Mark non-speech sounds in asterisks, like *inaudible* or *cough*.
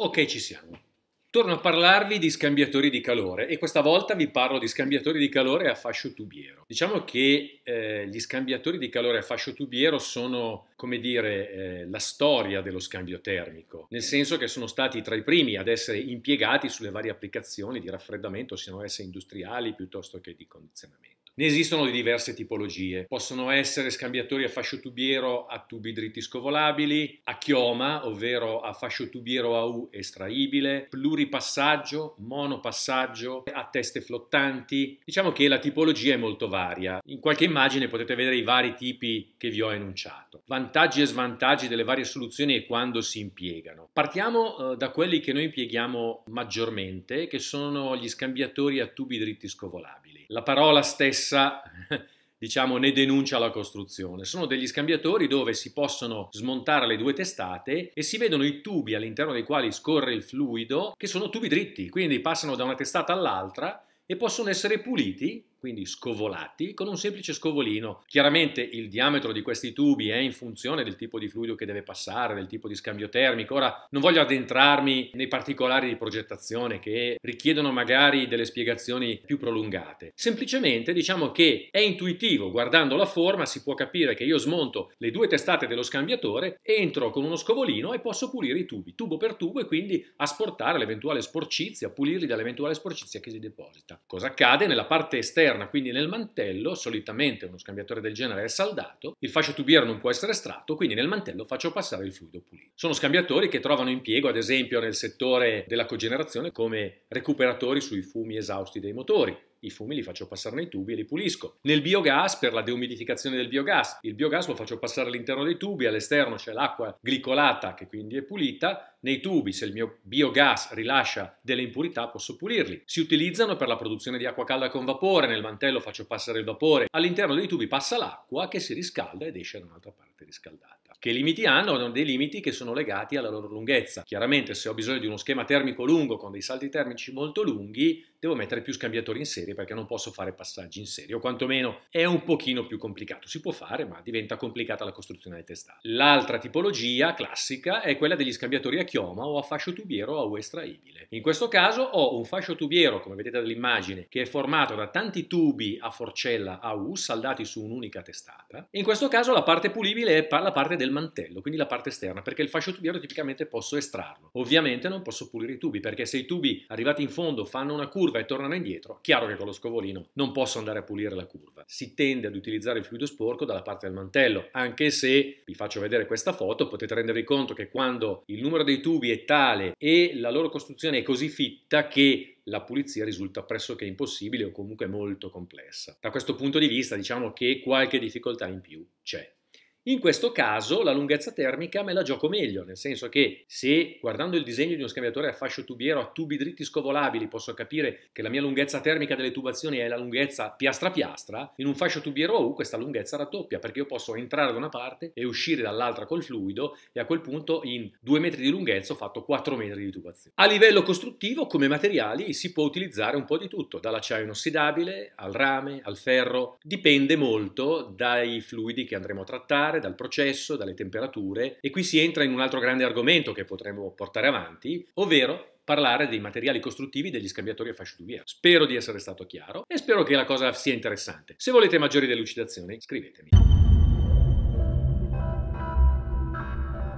Ok, ci siamo. Torno a parlarvi di scambiatori di calore e questa volta vi parlo di scambiatori di calore a fascio tubiero. Diciamo che eh, gli scambiatori di calore a fascio tubiero sono, come dire, eh, la storia dello scambio termico, nel senso che sono stati tra i primi ad essere impiegati sulle varie applicazioni di raffreddamento, siano esse industriali piuttosto che di condizionamento. Ne esistono di diverse tipologie. Possono essere scambiatori a fascio tubiero a tubi dritti scovolabili, a chioma, ovvero a fascio tubiero a U estraibile, pluripassaggio, monopassaggio, a teste flottanti. Diciamo che la tipologia è molto varia. In qualche immagine potete vedere i vari tipi che vi ho enunciato. Vantaggi e svantaggi delle varie soluzioni e quando si impiegano. Partiamo eh, da quelli che noi impieghiamo maggiormente, che sono gli scambiatori a tubi dritti scovolabili. La parola stessa stessa *laughs* diciamo, ne denuncia la costruzione. Sono degli scambiatori dove si possono smontare le due testate e si vedono i tubi all'interno dei quali scorre il fluido, che sono tubi dritti, quindi passano da una testata all'altra e possono essere puliti quindi scovolati, con un semplice scovolino. Chiaramente il diametro di questi tubi è in funzione del tipo di fluido che deve passare, del tipo di scambio termico. Ora non voglio addentrarmi nei particolari di progettazione che richiedono magari delle spiegazioni più prolungate. Semplicemente diciamo che è intuitivo, guardando la forma si può capire che io smonto le due testate dello scambiatore, entro con uno scovolino e posso pulire i tubi, tubo per tubo e quindi asportare l'eventuale sporcizia, pulirli dall'eventuale sporcizia che si deposita. Cosa accade nella parte esterna? interna, quindi nel mantello, solitamente uno scambiatore del genere è saldato, il fascio tubiero non può essere estratto, quindi nel mantello faccio passare il fluido pulito. Sono scambiatori che trovano impiego ad esempio nel settore della cogenerazione come recuperatori sui fumi esausti dei motori, i fumi li faccio passare nei tubi e li pulisco. Nel biogas, per la deumidificazione del biogas, il biogas lo faccio passare all'interno dei tubi, all'esterno c'è l'acqua glicolata che quindi è pulita, nei tubi se il mio biogas rilascia delle impurità posso pulirli. Si utilizzano per la produzione di acqua calda con vapore, nel mantello faccio passare il vapore, all'interno dei tubi passa l'acqua che si riscalda ed esce da un'altra parte riscaldata. Che limiti hanno? Hanno dei limiti che sono legati alla loro lunghezza. Chiaramente se ho bisogno di uno schema termico lungo con dei salti termici molto lunghi, devo mettere più scambiatori in serie perché non posso fare passaggi in serie, o quantomeno è un pochino più complicato. Si può fare, ma diventa complicata la costruzione dei testali. L'altra tipologia classica è quella degli scambiatori a chioma o a fascio tubiero a U estraibile. In questo caso ho un fascio tubiero, come vedete dall'immagine, che è formato da tanti tubi a forcella a U saldati su un'unica testata. In questo caso la parte pulibile è la parte del del mantello, quindi la parte esterna, perché il fascio tubiero tipicamente posso estrarlo. Ovviamente non posso pulire i tubi, perché se i tubi arrivati in fondo fanno una curva e tornano indietro, chiaro che con lo scovolino non posso andare a pulire la curva. Si tende ad utilizzare il fluido sporco dalla parte del mantello, anche se vi faccio vedere questa foto, potete rendervi conto che quando il numero dei tubi è tale e la loro costruzione è così fitta che la pulizia risulta pressoché impossibile o comunque molto complessa. Da questo punto di vista diciamo che qualche difficoltà in più c'è. In questo caso la lunghezza termica me la gioco meglio, nel senso che se guardando il disegno di uno scambiatore a fascio tubiero a tubi dritti scovolabili posso capire che la mia lunghezza termica delle tubazioni è la lunghezza piastra piastra, in un fascio tubiero a U questa lunghezza raddoppia perché io posso entrare da una parte e uscire dall'altra col fluido e a quel punto in due metri di lunghezza ho fatto 4 metri di tubazione. A livello costruttivo come materiali si può utilizzare un po' di tutto, dall'acciaio inossidabile al rame, al ferro, dipende molto dai fluidi che andremo a trattare mare, dal processo, dalle temperature e qui si entra in un altro grande argomento che potremmo portare avanti, ovvero parlare dei materiali costruttivi degli scambiatori a fascio tubiero. Spero di essere stato chiaro e spero che la cosa sia interessante. Se volete maggiori delucidazioni, scrivetemi.